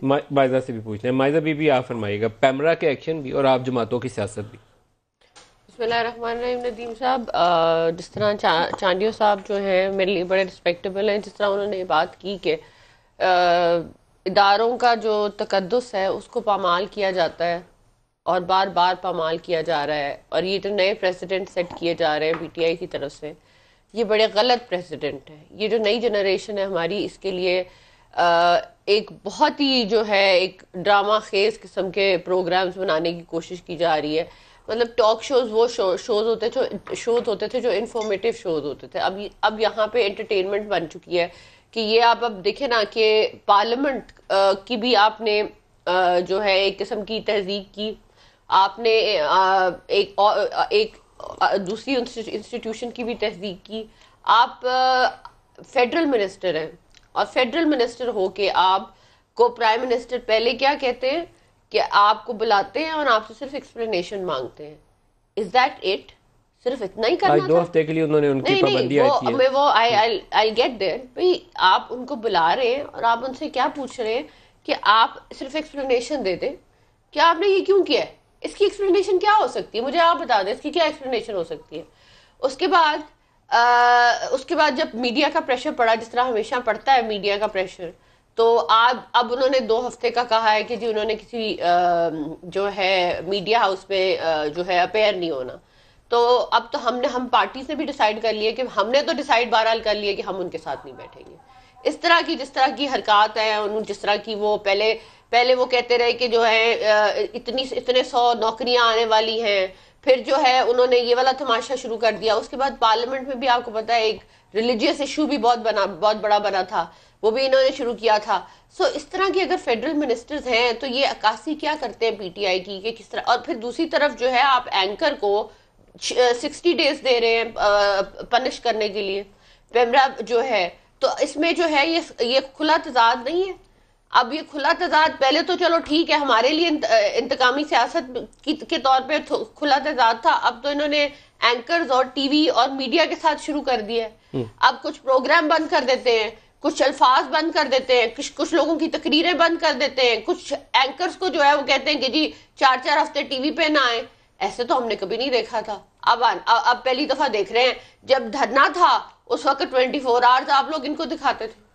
سے بھی پوچھنا ہے مائزہ آپ آپ فرمائیے گا پیمرا کے ایکشن بھی بھی اور جماعتوں کی سیاست بسم اللہ الرحمن الرحیم ندیم صاحب جس طرح چاندیو صاحب جو ہیں میرے لیے بڑے رسپیکٹیبل ہیں جس طرح انہوں نے بات کی کہ اداروں کا جو تقدس ہے اس کو پامال کیا جاتا ہے اور بار بار پامال کیا جا رہا ہے اور یہ جو نئے پریسیڈنٹ سیٹ کیے جا رہے ہیں بی ٹی آئی کی طرف سے یہ بڑے غلط پریسیڈنٹ ہیں یہ جو نئی جنریشن ہے ہماری اس کے لیے ایک بہت ہی جو ہے ایک ڈراما خیز قسم کے پروگرامز بنانے کی کوشش کی جا رہی ہے مطلب ٹاک شوز وہ شوز ہوتے تھے شوز شوز ہوتے ہوتے تھے تھے جو انفارمیٹیو اب اب یہاں پہ انٹرٹینمنٹ بن چکی ہے کہ یہ آپ اب دیکھیں نا کہ پارلیمنٹ کی بھی آپ نے جو ہے ایک قسم کی تہذیب کی آپ نے ایک ایک دوسری انسٹیٹیوشن کی بھی تہذیب کی آپ فیڈرل منسٹر ہیں اور فیڈرل منسٹر ہو کے آپ کو پرائم منسٹر پہلے کیا کہتے ہیں کہ آپ کو بلاتے ہیں اور آپ سے صرف ایکسپلینیشن مانگتے ہیں از دیٹ اٹ صرف اتنا ہی کرنا دو ہفتے کے لیے انہوں نے ان کی پابندی آئی تھی وہ آئی گیٹ دیئر بھئی آپ ان کو بلا رہے ہیں اور آپ ان سے کیا پوچھ رہے ہیں کہ آپ صرف ایکسپلینیشن دے دیں کہ آپ نے یہ کیوں کیا ہے اس کی ایکسپلینیشن کیا ہو سکتی ہے مجھے آپ بتا دیں اس کی کیا ایکسپلینیشن ہو سکتی ہے اس کے بعد اس کے بعد جب میڈیا کا پریشر پڑا جس طرح ہمیشہ پڑتا ہے میڈیا کا پریشر تو آپ اب انہوں نے دو ہفتے کا کہا ہے کہ جی انہوں نے کسی جو ہے میڈیا ہاؤس پہ جو ہے اپیئر نہیں ہونا تو اب تو ہم نے ہم پارٹی نے بھی ڈیسائیڈ کر لیے کہ ہم نے تو ڈیسائیڈ بہرحال کر لیے کہ ہم ان کے ساتھ نہیں بیٹھیں گے اس طرح کی جس طرح کی حرکات ہیں جس طرح کی وہ پہلے پہلے وہ کہتے رہے کہ جو ہے اتنی اتنے سو نوکریاں آنے والی ہیں پھر جو ہے انہوں نے یہ والا تماشا شروع کر دیا اس کے بعد پارلیمنٹ میں بھی آپ کو پتا ہے ایک ریلیجیس ایشو بھی بہت بنا بہت بڑا بنا تھا وہ بھی انہوں نے شروع کیا تھا سو اس طرح کی اگر فیڈرل منسٹرز ہیں تو یہ عکاسی کیا کرتے ہیں پی ٹی آئی کی کہ کس طرح اور پھر دوسری طرف جو ہے آپ اینکر کو سکسٹی ڈیز دے رہے ہیں پنش کرنے کے لیے پیمرا جو ہے تو اس میں جو ہے یہ کھلا تضاد نہیں ہے اب یہ کھلا تضاد پہلے تو چلو ٹھیک ہے ہمارے لیے انتقامی سیاست کے طور پہ کھلا تضاد تھا اب تو انہوں نے اینکرز اور ٹی وی اور میڈیا کے ساتھ شروع کر دیا ہے اب کچھ پروگرام بند کر دیتے ہیں کچھ الفاظ بند کر دیتے ہیں کچھ کچھ لوگوں کی تقریریں بند کر دیتے ہیں کچھ اینکرز کو جو ہے وہ کہتے ہیں کہ جی چار چار ہفتے ٹی وی پہ نہ آئے ایسے تو ہم نے کبھی نہیں دیکھا تھا اب اب پہلی دفعہ دیکھ رہے ہیں جب دھرنا تھا اس وقت ٹوینٹی فور آورس آپ لوگ ان کو دکھاتے تھے